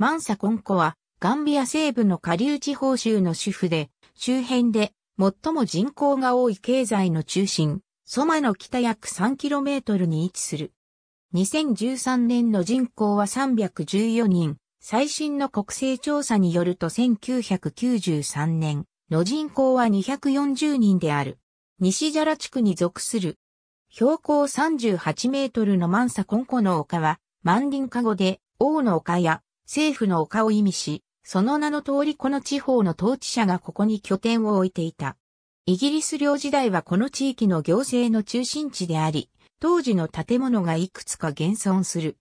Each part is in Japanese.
マンサコンコは、ガンビア西部の下流地方州の主婦で、周辺で最も人口が多い経済の中心、ソマの北約 3km に位置する。2013年の人口は314人、最新の国勢調査によると1993年の人口は240人である。西ジャラ地区に属する。標高38メートルのマンサコンコの丘は、マンリンカゴで、王の丘や政府の丘を意味し、その名の通りこの地方の統治者がここに拠点を置いていた。イギリス領時代はこの地域の行政の中心地であり、当時の建物がいくつか現存する。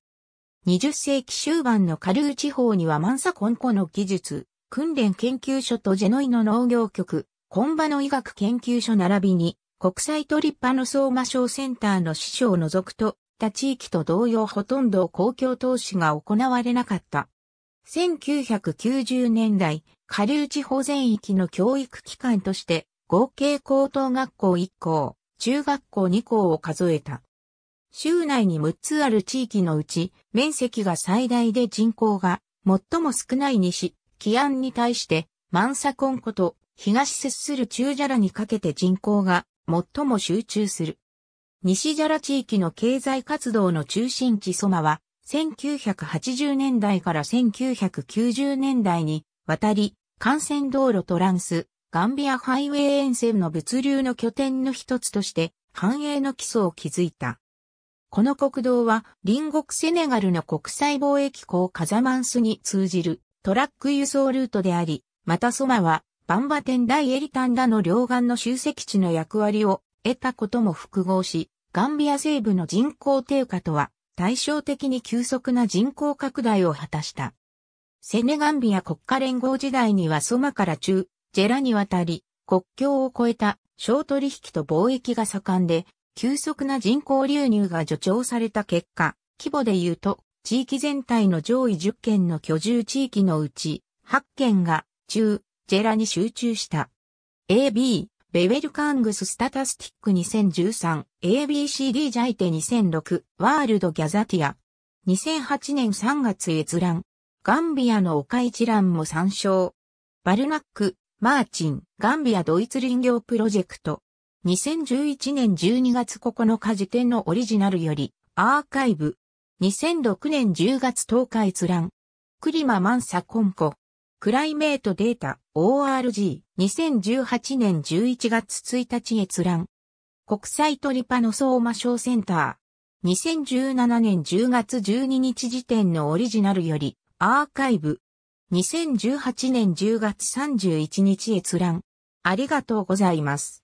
20世紀終盤のカルー地方にはマンサコンコの技術、訓練研究所とジェノイの農業局、コンバの医学研究所並びに、国際トリッパの相馬省センターの師匠を除くと、他地域と同様ほとんど公共投資が行われなかった。1990年代、下流地方全域の教育機関として、合計高等学校1校、中学校2校を数えた。州内に6つある地域のうち、面積が最大で人口が最も少ない西、キアンに対して、マンサコンコと東接する中ジャラにかけて人口が最も集中する。西ジャラ地域の経済活動の中心地ソマは、1980年代から1990年代に渡り、幹線道路トランス、ガンビアハイウェイ沿線の物流の拠点の一つとして繁栄の基礎を築いた。この国道は隣国セネガルの国際貿易港カザマンスに通じるトラック輸送ルートであり、またソマはバンバテン大エリタンダの両岸の集積地の役割を得たことも複合し、ガンビア西部の人口低下とは対照的に急速な人口拡大を果たした。セネガンビア国家連合時代にはソマから中、ジェラに渡り、国境を越えた商取引と貿易が盛んで、急速な人口流入が助長された結果、規模で言うと、地域全体の上位10県の居住地域のうち、8県が中、ジェラに集中した。AB、ベウェルカングススタタスティック 2013ABCD ジャイテ2006ワールドギャザティア2008年3月閲覧ガンビアの丘一覧も参照バルナック、マーチン、ガンビアドイツ林業プロジェクト2011年12月9日時点のオリジナルよりアーカイブ2006年10月10日閲覧クリママンサコンコクライメートデータ ORG 2018年11月1日閲覧。国際トリパソ相馬賞センター。2017年10月12日時点のオリジナルより、アーカイブ。2018年10月31日閲覧。ありがとうございます。